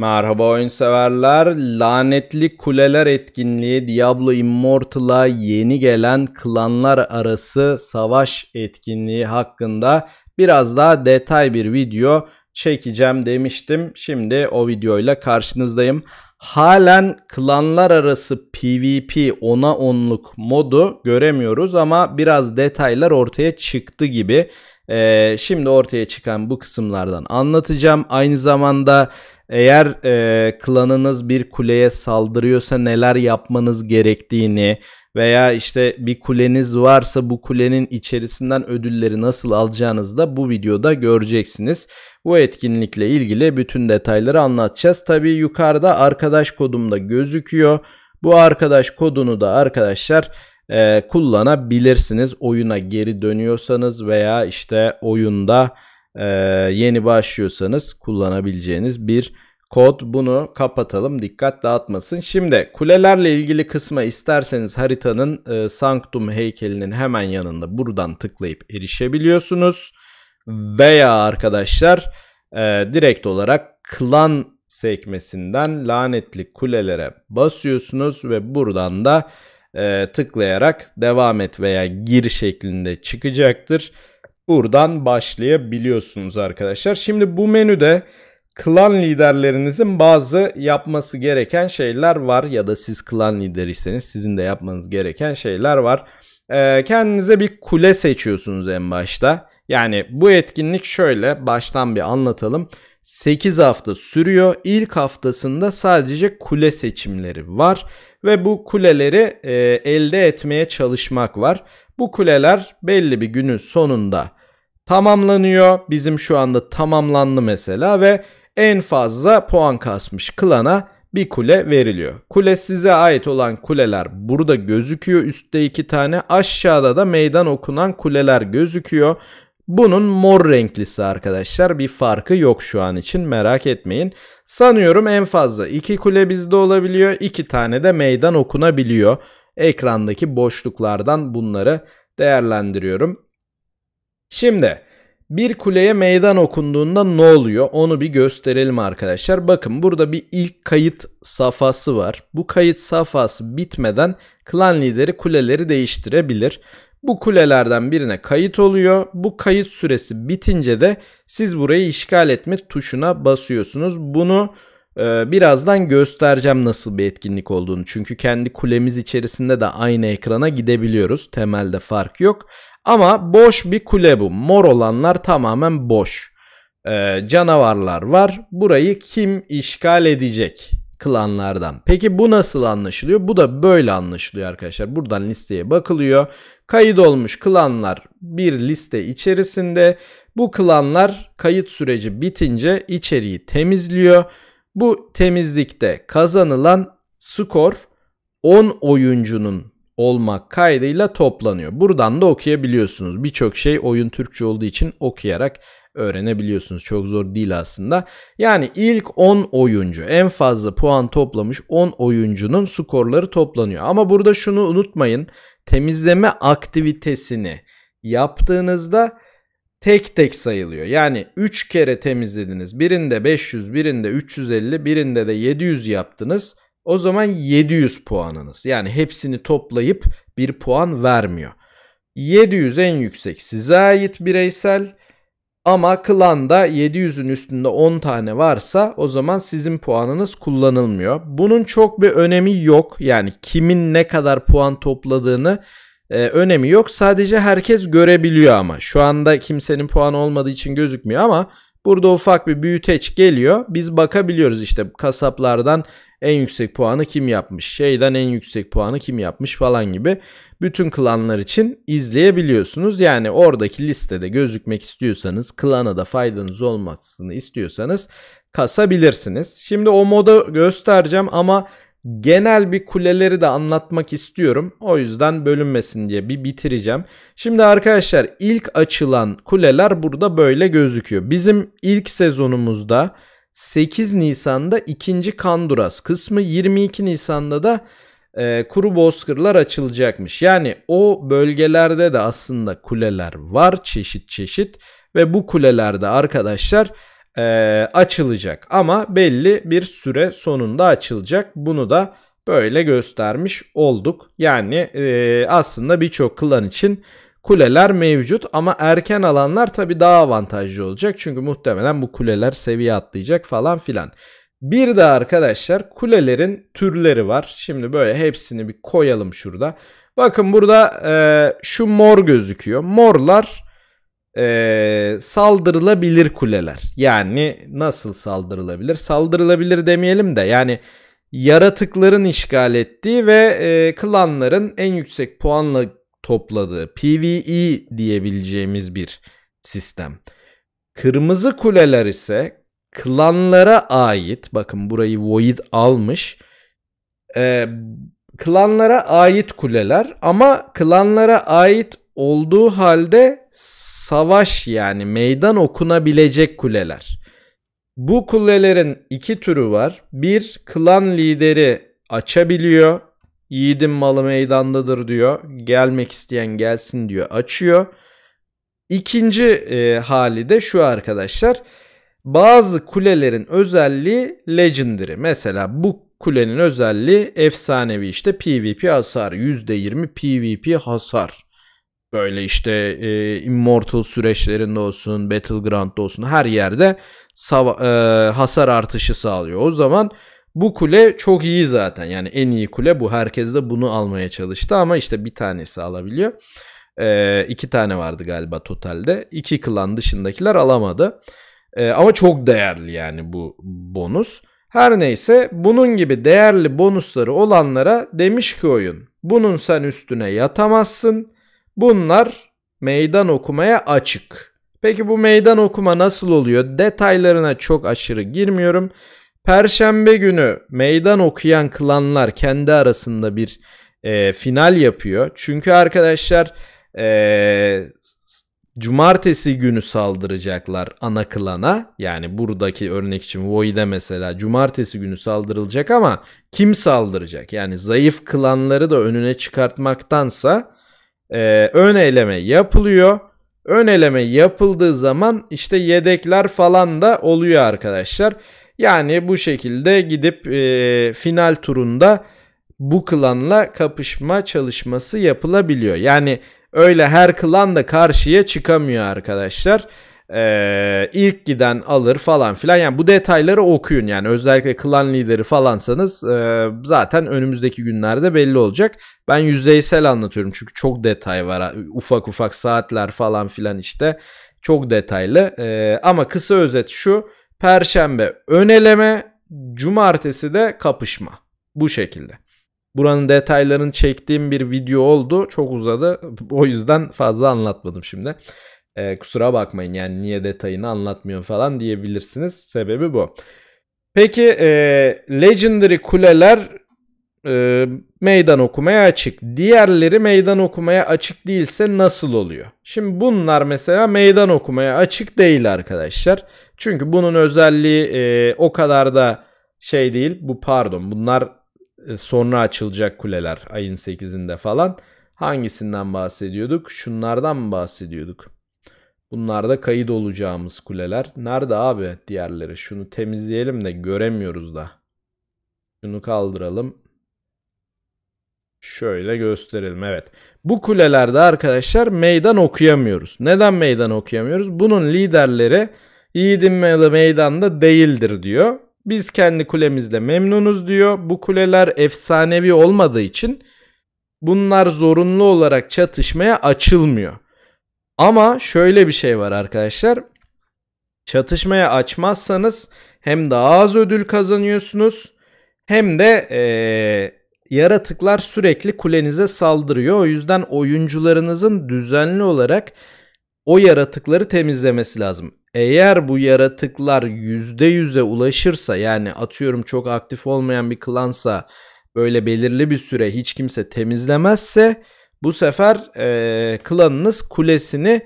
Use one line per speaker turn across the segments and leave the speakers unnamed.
Merhaba oyun severler. Lanetli Kuleler etkinliği Diablo Immortal'a yeni gelen klanlar arası savaş etkinliği hakkında biraz daha detay bir video çekeceğim demiştim. Şimdi o videoyla karşınızdayım. Halen klanlar arası PvP 10'a 10'luk modu göremiyoruz ama biraz detaylar ortaya çıktı gibi. Ee, şimdi ortaya çıkan bu kısımlardan anlatacağım. Aynı zamanda eğer e, klanınız bir kuleye saldırıyorsa neler yapmanız gerektiğini veya işte bir kuleniz varsa bu kulenin içerisinden ödülleri nasıl alacağınızı da bu videoda göreceksiniz. Bu etkinlikle ilgili bütün detayları anlatacağız. Tabii yukarıda arkadaş kodum da gözüküyor. Bu arkadaş kodunu da arkadaşlar e, kullanabilirsiniz. Oyuna geri dönüyorsanız veya işte oyunda ee, yeni başlıyorsanız kullanabileceğiniz bir kod. Bunu kapatalım dikkat dağıtmasın. Şimdi kulelerle ilgili kısma isterseniz haritanın e, Sanctum heykelinin hemen yanında buradan tıklayıp erişebiliyorsunuz. Veya arkadaşlar e, direkt olarak klan sekmesinden lanetli kulelere basıyorsunuz ve buradan da e, tıklayarak devam et veya gir şeklinde çıkacaktır. Buradan başlayabiliyorsunuz arkadaşlar. Şimdi bu menüde klan liderlerinizin bazı yapması gereken şeyler var ya da siz klan lideriyseniz sizin de yapmanız gereken şeyler var. Ee, kendinize bir kule seçiyorsunuz en başta. Yani bu etkinlik şöyle baştan bir anlatalım. 8 hafta sürüyor. İlk haftasında sadece kule seçimleri var ve bu kuleleri e, elde etmeye çalışmak var. Bu kuleler belli bir günün sonunda tamamlanıyor. Bizim şu anda tamamlandı mesela ve en fazla puan kasmış klana bir kule veriliyor. Kule size ait olan kuleler burada gözüküyor. Üstte iki tane aşağıda da meydan okunan kuleler gözüküyor. Bunun mor renklisi arkadaşlar bir farkı yok şu an için merak etmeyin. Sanıyorum en fazla iki kule bizde olabiliyor 2 tane de meydan okunabiliyor. Ekrandaki boşluklardan bunları değerlendiriyorum. Şimdi bir kuleye meydan okunduğunda ne oluyor onu bir gösterelim arkadaşlar. Bakın burada bir ilk kayıt safhası var. Bu kayıt safhası bitmeden klan lideri kuleleri değiştirebilir. Bu kulelerden birine kayıt oluyor. Bu kayıt süresi bitince de siz burayı işgal etme tuşuna basıyorsunuz. Bunu e, birazdan göstereceğim nasıl bir etkinlik olduğunu. Çünkü kendi kulemiz içerisinde de aynı ekrana gidebiliyoruz. Temelde fark yok. Ama boş bir kule bu. Mor olanlar tamamen boş. Ee, canavarlar var. Burayı kim işgal edecek? klanlardan. Peki bu nasıl anlaşılıyor? Bu da böyle anlaşılıyor arkadaşlar. Buradan listeye bakılıyor. Kayıt olmuş klanlar bir liste içerisinde. Bu klanlar kayıt süreci bitince içeriği temizliyor. Bu temizlikte kazanılan skor 10 oyuncunun olmak kaydıyla toplanıyor. Buradan da okuyabiliyorsunuz. Birçok şey oyun Türkçe olduğu için okuyarak öğrenebiliyorsunuz. Çok zor değil aslında. Yani ilk 10 oyuncu en fazla puan toplamış 10 oyuncunun skorları toplanıyor. Ama burada şunu unutmayın. Temizleme aktivitesini yaptığınızda tek tek sayılıyor. Yani 3 kere temizlediniz. Birinde 500, birinde 350, birinde de 700 yaptınız. O zaman 700 puanınız. Yani hepsini toplayıp bir puan vermiyor. 700 en yüksek size ait bireysel ama klanda 700'ün üstünde 10 tane varsa o zaman sizin puanınız kullanılmıyor. Bunun çok bir önemi yok. Yani kimin ne kadar puan topladığını e, önemi yok. Sadece herkes görebiliyor ama. Şu anda kimsenin puanı olmadığı için gözükmüyor ama Burada ufak bir büyüteç geliyor. Biz bakabiliyoruz işte kasaplardan en yüksek puanı kim yapmış, şeyden en yüksek puanı kim yapmış falan gibi bütün klanlar için izleyebiliyorsunuz. Yani oradaki listede gözükmek istiyorsanız, klana da faydanız olmasını istiyorsanız kasabilirsiniz. Şimdi o moda göstereceğim ama genel bir kuleleri de anlatmak istiyorum. O yüzden bölünmesin diye bir bitireceğim. Şimdi arkadaşlar ilk açılan kuleler burada böyle gözüküyor. Bizim ilk sezonumuzda 8 Nisan'da ikinci Kanduras kısmı 22 Nisan'da da e, kuru bozkırlar açılacakmış. Yani o bölgelerde de aslında kuleler var çeşit çeşit ve bu kulelerde arkadaşlar e, açılacak ama belli bir süre sonunda açılacak. Bunu da böyle göstermiş olduk. Yani e, aslında birçok klan için Kuleler mevcut ama erken alanlar tabi daha avantajlı olacak. Çünkü muhtemelen bu kuleler seviye atlayacak falan filan. Bir de arkadaşlar kulelerin türleri var. Şimdi böyle hepsini bir koyalım şurada. Bakın burada e, şu mor gözüküyor. Morlar e, saldırılabilir kuleler. Yani nasıl saldırılabilir? Saldırılabilir demeyelim de yani yaratıkların işgal ettiği ve e, klanların en yüksek puanla topladığı PvE diyebileceğimiz bir sistem. Kırmızı kuleler ise klanlara ait bakın burayı Void almış e, klanlara ait kuleler ama klanlara ait olduğu halde savaş yani meydan okunabilecek kuleler. Bu kulelerin iki türü var. Bir klan lideri açabiliyor Yiğidin malı meydandadır diyor. Gelmek isteyen gelsin diyor. Açıyor. İkinci e, hali de şu arkadaşlar. Bazı kulelerin özelliği legendary. Mesela bu kulenin özelliği efsanevi işte PvP hasar. %20 PvP hasar. Böyle işte e, Immortal süreçlerinde olsun, Battleground'da olsun her yerde e, hasar artışı sağlıyor. O zaman bu kule çok iyi zaten. Yani en iyi kule bu. Herkes de bunu almaya çalıştı ama işte bir tanesi alabiliyor. Ee, iki tane vardı galiba totalde. İki klan dışındakiler alamadı. Ee, ama çok değerli yani bu bonus. Her neyse bunun gibi değerli bonusları olanlara demiş ki oyun. Bunun sen üstüne yatamazsın. Bunlar meydan okumaya açık. Peki bu meydan okuma nasıl oluyor? Detaylarına çok aşırı girmiyorum. Perşembe günü meydan okuyan klanlar kendi arasında bir e, final yapıyor. Çünkü arkadaşlar e, cumartesi günü saldıracaklar ana klana. Yani buradaki örnek için Void'e mesela cumartesi günü saldırılacak ama kim saldıracak? Yani zayıf klanları da önüne çıkartmaktansa e, ön eleme yapılıyor. Ön eleme yapıldığı zaman işte yedekler falan da oluyor arkadaşlar. Yani bu şekilde gidip e, final turunda bu klanla kapışma çalışması yapılabiliyor. Yani öyle her klan da karşıya çıkamıyor arkadaşlar. Ee, ilk giden alır falan filan. Yani bu detayları okuyun. Yani özellikle klan lideri falansanız e, zaten önümüzdeki günlerde belli olacak. Ben yüzeysel anlatıyorum çünkü çok detay var. Ufak ufak saatler falan filan işte. Çok detaylı. E, ama kısa özet şu. Perşembe öneleme, cumartesi de kapışma. Bu şekilde. Buranın detaylarını çektiğim bir video oldu. Çok uzadı. O yüzden fazla anlatmadım şimdi. Ee, kusura bakmayın yani niye detayını anlatmıyorum falan diyebilirsiniz. Sebebi bu. Peki e, Legendary kuleler e, meydan okumaya açık. Diğerleri meydan okumaya açık değilse nasıl oluyor? Şimdi bunlar mesela meydan okumaya açık değil arkadaşlar. Çünkü bunun özelliği e, o kadar da şey değil. Bu pardon bunlar e, sonra açılacak kuleler ayın 8'inde falan. Hangisinden bahsediyorduk? Şunlardan mı bahsediyorduk? Bunlar da kayıt olacağımız kuleler. Nerede abi diğerleri? Şunu temizleyelim de göremiyoruz da. Şunu kaldıralım. Şöyle gösterelim evet. Bu kulelerde arkadaşlar meydan okuyamıyoruz. Neden meydan okuyamıyoruz? Bunun liderleri yiğidinmeli meydanda değildir diyor. Biz kendi kulemizle memnunuz diyor. Bu kuleler efsanevi olmadığı için bunlar zorunlu olarak çatışmaya açılmıyor. Ama şöyle bir şey var arkadaşlar. Çatışmaya açmazsanız hem daha az ödül kazanıyorsunuz hem de ee, yaratıklar sürekli kulenize saldırıyor. O yüzden oyuncularınızın düzenli olarak o yaratıkları temizlemesi lazım. Eğer bu yaratıklar %100'e ulaşırsa yani atıyorum çok aktif olmayan bir klansa böyle belirli bir süre hiç kimse temizlemezse bu sefer e, klanınız kulesini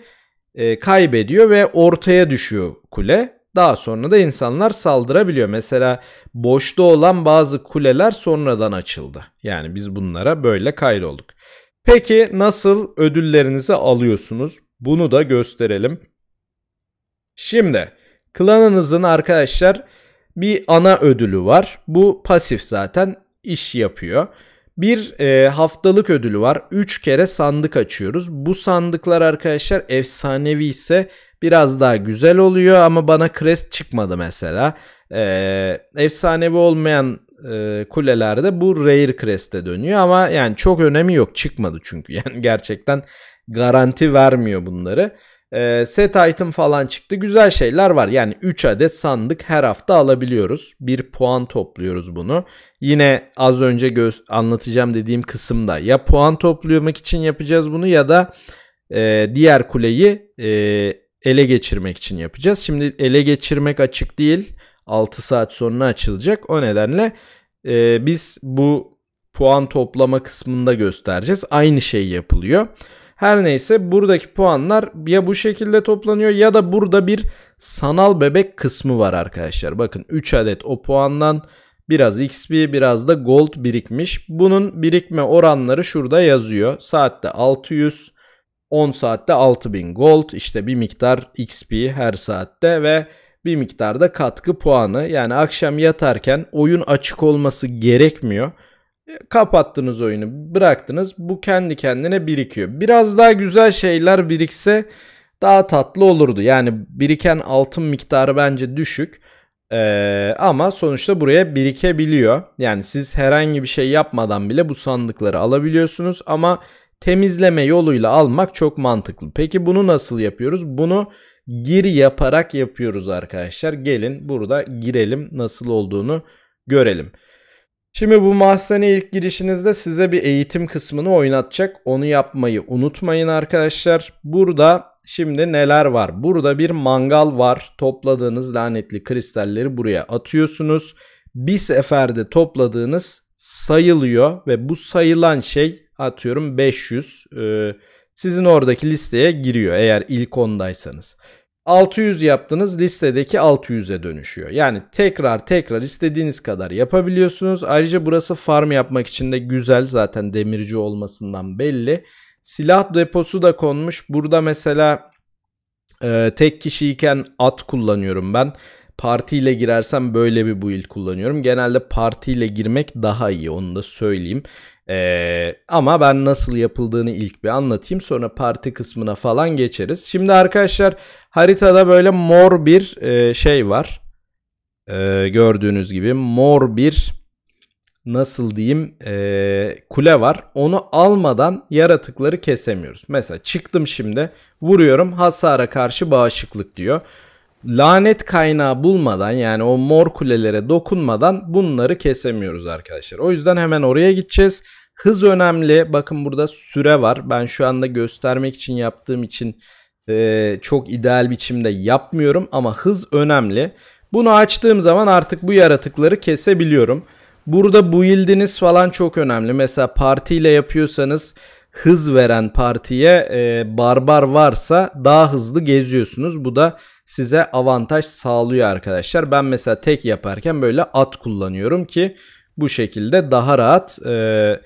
e, kaybediyor ve ortaya düşüyor kule. Daha sonra da insanlar saldırabiliyor. Mesela boşta olan bazı kuleler sonradan açıldı. Yani biz bunlara böyle kaydolduk. Peki nasıl ödüllerinizi alıyorsunuz? Bunu da gösterelim. Şimdi klanınızın arkadaşlar bir ana ödülü var. Bu pasif zaten iş yapıyor. Bir e, haftalık ödülü var. 3 kere sandık açıyoruz. Bu sandıklar arkadaşlar efsanevi ise biraz daha güzel oluyor ama bana crest çıkmadı mesela. E, efsanevi olmayan e, kulelerde bu rare crest'e dönüyor ama yani çok önemi yok çıkmadı çünkü. Yani gerçekten garanti vermiyor bunları. E, set item falan çıktı. Güzel şeyler var. Yani 3 adet sandık her hafta alabiliyoruz. Bir puan topluyoruz bunu. Yine az önce gö- anlatacağım dediğim kısımda ya puan toplamak için yapacağız bunu ya da e, diğer kuleyi e, ele geçirmek için yapacağız. Şimdi ele geçirmek açık değil. 6 saat sonra açılacak. O nedenle e, biz bu puan toplama kısmında göstereceğiz. Aynı şey yapılıyor. Her neyse buradaki puanlar ya bu şekilde toplanıyor ya da burada bir sanal bebek kısmı var arkadaşlar. Bakın 3 adet o puandan biraz XP biraz da gold birikmiş. Bunun birikme oranları şurada yazıyor. Saatte 600, 10 saatte 6000 gold işte bir miktar XP her saatte ve bir miktarda katkı puanı. Yani akşam yatarken oyun açık olması gerekmiyor. Kapattınız oyunu, bıraktınız. Bu kendi kendine birikiyor. Biraz daha güzel şeyler birikse daha tatlı olurdu. Yani biriken altın miktarı bence düşük. Ee, ama sonuçta buraya birikebiliyor. Yani siz herhangi bir şey yapmadan bile bu sandıkları alabiliyorsunuz ama temizleme yoluyla almak çok mantıklı. Peki bunu nasıl yapıyoruz? Bunu gir yaparak yapıyoruz arkadaşlar. Gelin burada girelim nasıl olduğunu görelim. Şimdi bu mahzene ilk girişinizde size bir eğitim kısmını oynatacak. Onu yapmayı unutmayın arkadaşlar. Burada şimdi neler var? Burada bir mangal var. Topladığınız lanetli kristalleri buraya atıyorsunuz. Bir seferde topladığınız sayılıyor ve bu sayılan şey atıyorum 500 e, sizin oradaki listeye giriyor eğer ilk ondaysanız. 600 yaptınız listedeki 600'e dönüşüyor. Yani tekrar tekrar istediğiniz kadar yapabiliyorsunuz. Ayrıca burası farm yapmak için de güzel zaten demirci olmasından belli. Silah deposu da konmuş. Burada mesela e, tek kişiyken at kullanıyorum ben. Partiyle girersem böyle bir build kullanıyorum. Genelde partiyle girmek daha iyi onu da söyleyeyim. Ee, ama ben nasıl yapıldığını ilk bir anlatayım sonra parti kısmına falan geçeriz. Şimdi arkadaşlar Haritada böyle mor bir e, şey var. E, gördüğünüz gibi mor bir nasıl diyeyim e, kule var. Onu almadan yaratıkları kesemiyoruz. Mesela çıktım şimdi vuruyorum hasara karşı bağışıklık diyor. Lanet kaynağı bulmadan yani o mor kulelere dokunmadan bunları kesemiyoruz arkadaşlar. O yüzden hemen oraya gideceğiz. Hız önemli. Bakın burada süre var. Ben şu anda göstermek için yaptığım için e, çok ideal biçimde yapmıyorum ama hız önemli. Bunu açtığım zaman artık bu yaratıkları kesebiliyorum. Burada build'iniz falan çok önemli. Mesela partiyle yapıyorsanız hız veren partiye e, barbar varsa daha hızlı geziyorsunuz. Bu da size avantaj sağlıyor arkadaşlar. Ben mesela tek yaparken böyle at kullanıyorum ki bu şekilde daha rahat e,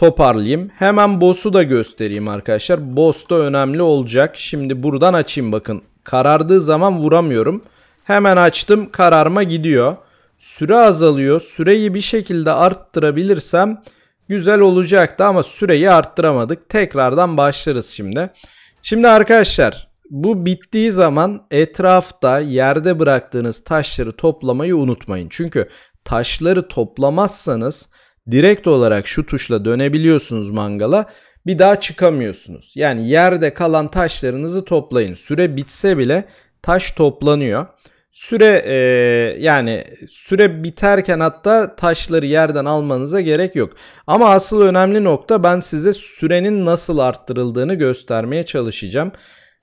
toparlayayım. Hemen boss'u da göstereyim arkadaşlar. Boss da önemli olacak. Şimdi buradan açayım bakın. Karardığı zaman vuramıyorum. Hemen açtım kararma gidiyor. Süre azalıyor. Süreyi bir şekilde arttırabilirsem güzel olacaktı ama süreyi arttıramadık. Tekrardan başlarız şimdi. Şimdi arkadaşlar bu bittiği zaman etrafta yerde bıraktığınız taşları toplamayı unutmayın. Çünkü taşları toplamazsanız direkt olarak şu tuşla dönebiliyorsunuz mangala. Bir daha çıkamıyorsunuz. Yani yerde kalan taşlarınızı toplayın. Süre bitse bile taş toplanıyor. Süre e, yani süre biterken hatta taşları yerden almanıza gerek yok. Ama asıl önemli nokta ben size sürenin nasıl arttırıldığını göstermeye çalışacağım.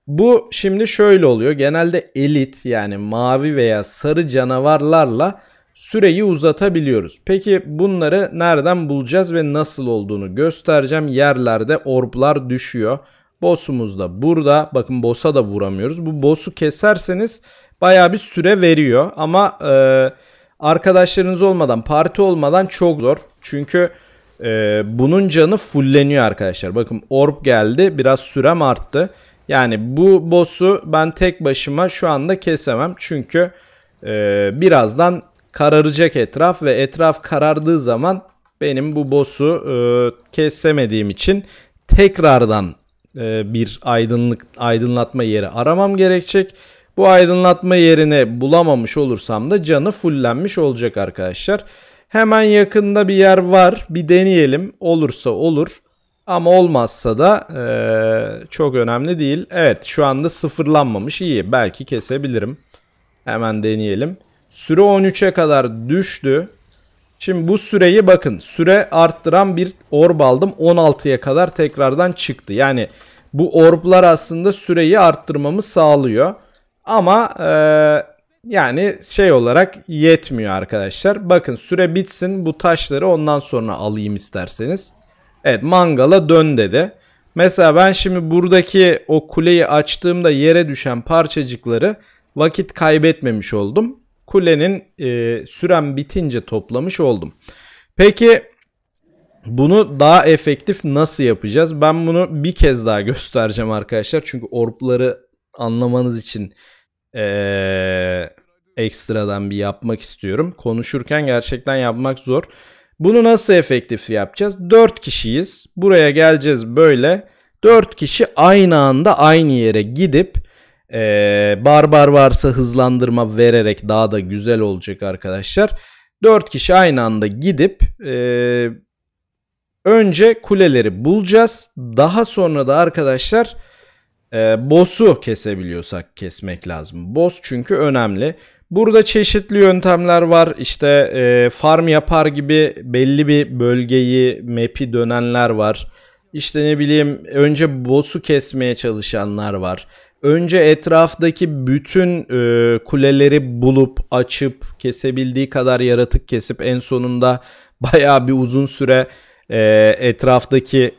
Bu şimdi şöyle oluyor. Genelde elit yani mavi veya sarı canavarlarla süreyi uzatabiliyoruz. Peki bunları nereden bulacağız ve nasıl olduğunu göstereceğim. Yerlerde orblar düşüyor. Boss'umuz da burada. Bakın boss'a da vuramıyoruz. Bu boss'u keserseniz baya bir süre veriyor. Ama e, arkadaşlarınız olmadan, parti olmadan çok zor. Çünkü e, bunun canı fulleniyor arkadaşlar. Bakın orb geldi. Biraz sürem arttı. Yani bu boss'u ben tek başıma şu anda kesemem. Çünkü e, birazdan kararacak etraf ve etraf karardığı zaman benim bu boss'u e, kesemediğim için tekrardan e, bir aydınlık aydınlatma yeri aramam gerekecek. Bu aydınlatma yerini bulamamış olursam da canı fullenmiş olacak arkadaşlar. Hemen yakında bir yer var. Bir deneyelim. Olursa olur. Ama olmazsa da e, çok önemli değil. Evet şu anda sıfırlanmamış. iyi. Belki kesebilirim. Hemen deneyelim. Süre 13'e kadar düştü. Şimdi bu süreyi bakın süre arttıran bir orb aldım 16'ya kadar tekrardan çıktı. Yani bu orblar aslında süreyi arttırmamı sağlıyor. Ama e, yani şey olarak yetmiyor arkadaşlar. Bakın süre bitsin bu taşları ondan sonra alayım isterseniz. Evet mangala dön dedi. Mesela ben şimdi buradaki o kuleyi açtığımda yere düşen parçacıkları vakit kaybetmemiş oldum kulenin e, süren bitince toplamış oldum. Peki bunu daha efektif nasıl yapacağız? Ben bunu bir kez daha göstereceğim arkadaşlar. Çünkü orpları anlamanız için ee, ekstradan bir yapmak istiyorum. Konuşurken gerçekten yapmak zor. Bunu nasıl efektif yapacağız? 4 kişiyiz. Buraya geleceğiz böyle. 4 kişi aynı anda aynı yere gidip ee, bar bar varsa hızlandırma vererek daha da güzel olacak arkadaşlar. 4 kişi aynı anda gidip e, önce kuleleri bulacağız. Daha sonra da arkadaşlar e, boss'u kesebiliyorsak kesmek lazım. Boss çünkü önemli. Burada çeşitli yöntemler var. İşte e, farm yapar gibi belli bir bölgeyi, map'i dönenler var. İşte ne bileyim önce boss'u kesmeye çalışanlar var önce etraftaki bütün e, kuleleri bulup açıp kesebildiği kadar yaratık kesip en sonunda baya bir uzun süre e, etraftaki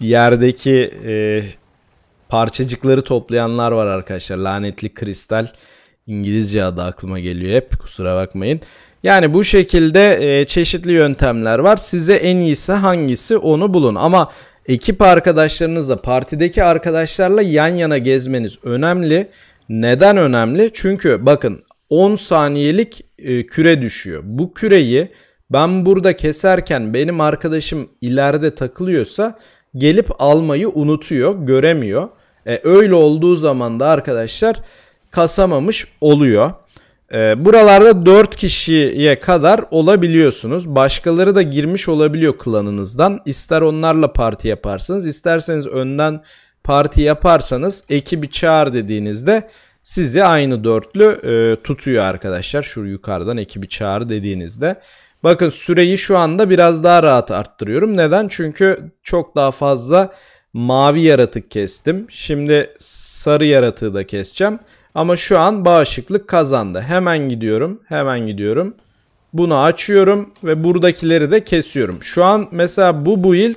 yerdeki e, parçacıkları toplayanlar var arkadaşlar. Lanetli kristal İngilizce adı aklıma geliyor hep kusura bakmayın. Yani bu şekilde e, çeşitli yöntemler var. Size en iyisi hangisi onu bulun. Ama Ekip arkadaşlarınızla, partideki arkadaşlarla yan yana gezmeniz önemli. Neden önemli? Çünkü bakın 10 saniyelik e, küre düşüyor. Bu küreyi ben burada keserken benim arkadaşım ileride takılıyorsa gelip almayı unutuyor, göremiyor. E, öyle olduğu zaman da arkadaşlar kasamamış oluyor. E, buralarda 4 kişiye kadar olabiliyorsunuz. Başkaları da girmiş olabiliyor klanınızdan. İster onlarla parti yaparsınız, isterseniz önden parti yaparsanız ekibi çağır dediğinizde sizi aynı dörtlü e, tutuyor arkadaşlar. Şu yukarıdan ekibi çağır dediğinizde. Bakın süreyi şu anda biraz daha rahat arttırıyorum. Neden? Çünkü çok daha fazla mavi yaratık kestim. Şimdi sarı yaratığı da keseceğim. Ama şu an bağışıklık kazandı. Hemen gidiyorum. Hemen gidiyorum. Bunu açıyorum ve buradakileri de kesiyorum. Şu an mesela bu build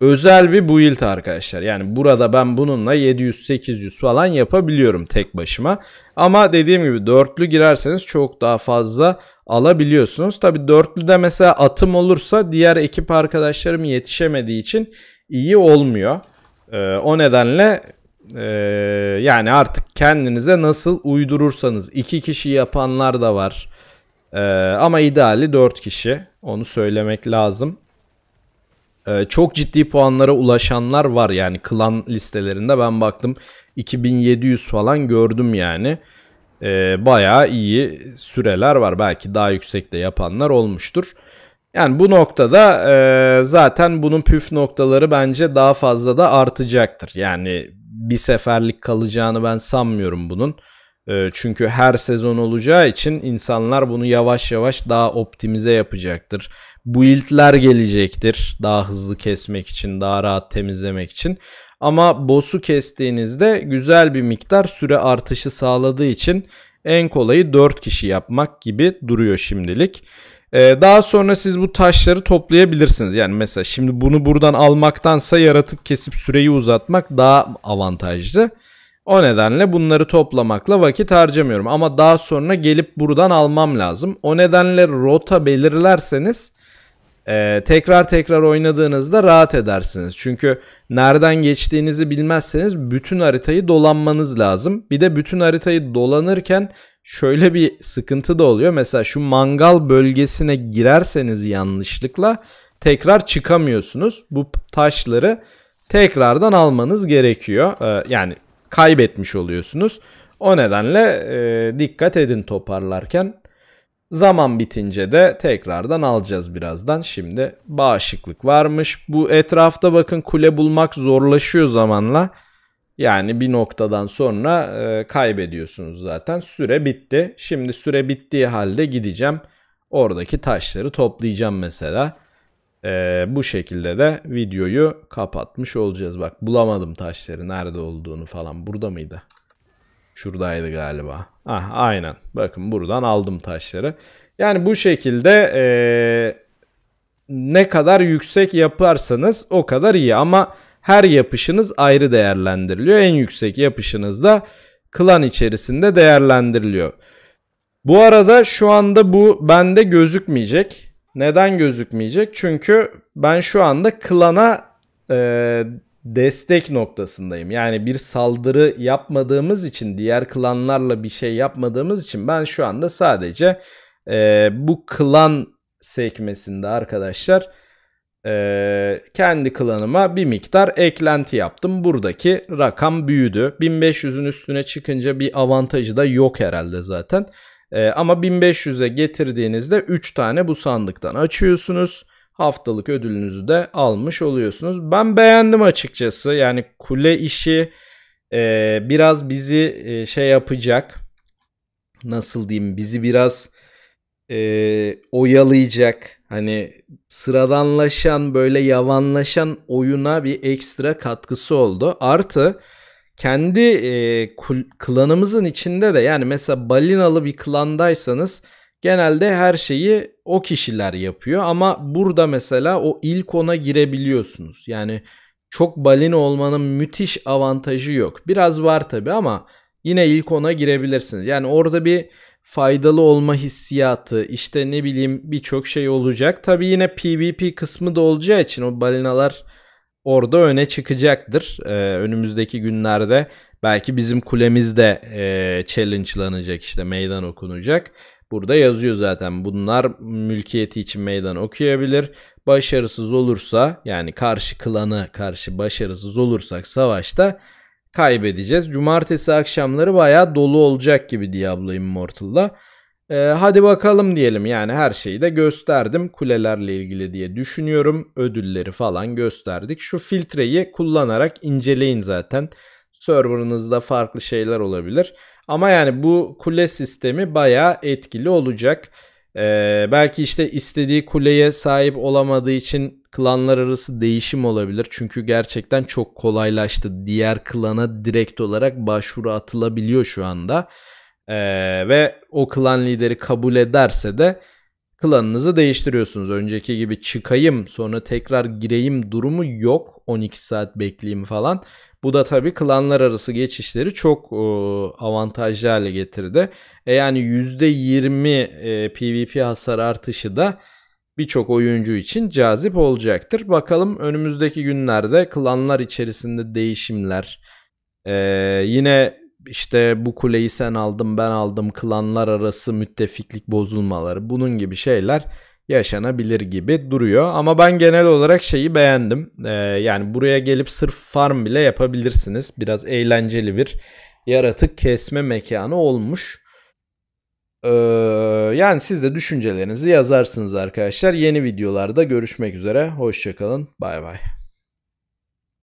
özel bir build arkadaşlar. Yani burada ben bununla 700-800 falan yapabiliyorum tek başıma. Ama dediğim gibi dörtlü girerseniz çok daha fazla alabiliyorsunuz. Tabi dörtlüde mesela atım olursa diğer ekip arkadaşlarım yetişemediği için iyi olmuyor. Ee, o nedenle ee, yani artık kendinize nasıl uydurursanız. iki kişi yapanlar da var. Ee, ama ideali dört kişi. Onu söylemek lazım. Ee, çok ciddi puanlara ulaşanlar var yani klan listelerinde. Ben baktım 2700 falan gördüm yani. Ee, bayağı iyi süreler var. Belki daha yüksekte yapanlar olmuştur. Yani bu noktada e, zaten bunun püf noktaları bence daha fazla da artacaktır. Yani bir seferlik kalacağını ben sanmıyorum bunun. Ee, çünkü her sezon olacağı için insanlar bunu yavaş yavaş daha optimize yapacaktır. Bu gelecektir daha hızlı kesmek için, daha rahat temizlemek için. Ama boss'u kestiğinizde güzel bir miktar süre artışı sağladığı için en kolayı 4 kişi yapmak gibi duruyor şimdilik. Ee, daha sonra siz bu taşları toplayabilirsiniz. Yani mesela şimdi bunu buradan almaktansa yaratık kesip süreyi uzatmak daha avantajlı. O nedenle bunları toplamakla vakit harcamıyorum. Ama daha sonra gelip buradan almam lazım. O nedenle rota belirlerseniz e, tekrar tekrar oynadığınızda rahat edersiniz. Çünkü nereden geçtiğinizi bilmezseniz bütün haritayı dolanmanız lazım. Bir de bütün haritayı dolanırken şöyle bir sıkıntı da oluyor. Mesela şu mangal bölgesine girerseniz yanlışlıkla tekrar çıkamıyorsunuz. Bu taşları tekrardan almanız gerekiyor. Ee, yani kaybetmiş oluyorsunuz. O nedenle e, dikkat edin toparlarken. Zaman bitince de tekrardan alacağız birazdan. Şimdi bağışıklık varmış. Bu etrafta bakın kule bulmak zorlaşıyor zamanla. Yani bir noktadan sonra e, kaybediyorsunuz zaten. Süre bitti. Şimdi süre bittiği halde gideceğim. Oradaki taşları toplayacağım mesela. E, bu şekilde de videoyu kapatmış olacağız. Bak bulamadım taşları nerede olduğunu falan. Burada mıydı? Şuradaydı galiba. Ah aynen. Bakın buradan aldım taşları. Yani bu şekilde e, ne kadar yüksek yaparsanız o kadar iyi ama her yapışınız ayrı değerlendiriliyor. En yüksek yapışınız da klan içerisinde değerlendiriliyor. Bu arada şu anda bu bende gözükmeyecek. Neden gözükmeyecek? Çünkü ben şu anda klana e, destek noktasındayım. Yani bir saldırı yapmadığımız için, diğer klanlarla bir şey yapmadığımız için ben şu anda sadece e, bu klan sekmesinde arkadaşlar e, kendi klanıma bir miktar eklenti yaptım. Buradaki rakam büyüdü. 1500'ün üstüne çıkınca bir avantajı da yok herhalde zaten. E, ama 1500'e getirdiğinizde 3 tane bu sandıktan açıyorsunuz. Haftalık ödülünüzü de almış oluyorsunuz. Ben beğendim açıkçası. Yani kule işi e, biraz bizi e, şey yapacak. Nasıl diyeyim bizi biraz e, oyalayacak hani sıradanlaşan böyle yavanlaşan oyuna bir ekstra katkısı oldu. Artı kendi e, klanımızın içinde de yani mesela balinalı bir klandaysanız genelde her şeyi o kişiler yapıyor ama burada mesela o ilk ona girebiliyorsunuz. Yani çok balin olmanın müthiş avantajı yok. Biraz var tabi ama yine ilk ona girebilirsiniz. Yani orada bir faydalı olma hissiyatı işte ne bileyim birçok şey olacak. Tabi yine PvP kısmı da olacağı için o balinalar orada öne çıkacaktır. Ee, önümüzdeki günlerde belki bizim kulemizde e, challenge'lanacak işte meydan okunacak. Burada yazıyor zaten bunlar mülkiyeti için meydan okuyabilir. Başarısız olursa yani karşı klanı karşı başarısız olursak savaşta kaybedeceğiz. Cumartesi akşamları bayağı dolu olacak gibi Diablo Immortal'da. Ee, hadi bakalım diyelim yani her şeyi de gösterdim kulelerle ilgili diye düşünüyorum. Ödülleri falan gösterdik. Şu filtreyi kullanarak inceleyin zaten. Server'ınızda farklı şeyler olabilir. Ama yani bu kule sistemi bayağı etkili olacak. Ee, belki işte istediği kuleye sahip olamadığı için klanlar arası değişim olabilir. Çünkü gerçekten çok kolaylaştı. Diğer klana direkt olarak başvuru atılabiliyor şu anda. Ee, ve o klan lideri kabul ederse de klanınızı değiştiriyorsunuz. Önceki gibi çıkayım sonra tekrar gireyim durumu yok. 12 saat bekleyeyim falan. Bu da tabii klanlar arası geçişleri çok e, avantajlı hale getirdi. E yani %20 e, PvP hasar artışı da birçok oyuncu için cazip olacaktır. Bakalım önümüzdeki günlerde klanlar içerisinde değişimler, ee, yine işte bu kuleyi sen aldın ben aldım klanlar arası müttefiklik bozulmaları bunun gibi şeyler yaşanabilir gibi duruyor. Ama ben genel olarak şeyi beğendim. Ee, yani buraya gelip sırf farm bile yapabilirsiniz. Biraz eğlenceli bir yaratık kesme mekanı olmuş. Ee, yani siz de düşüncelerinizi yazarsınız arkadaşlar. Yeni videolarda görüşmek üzere. Hoşçakalın. Bay bay.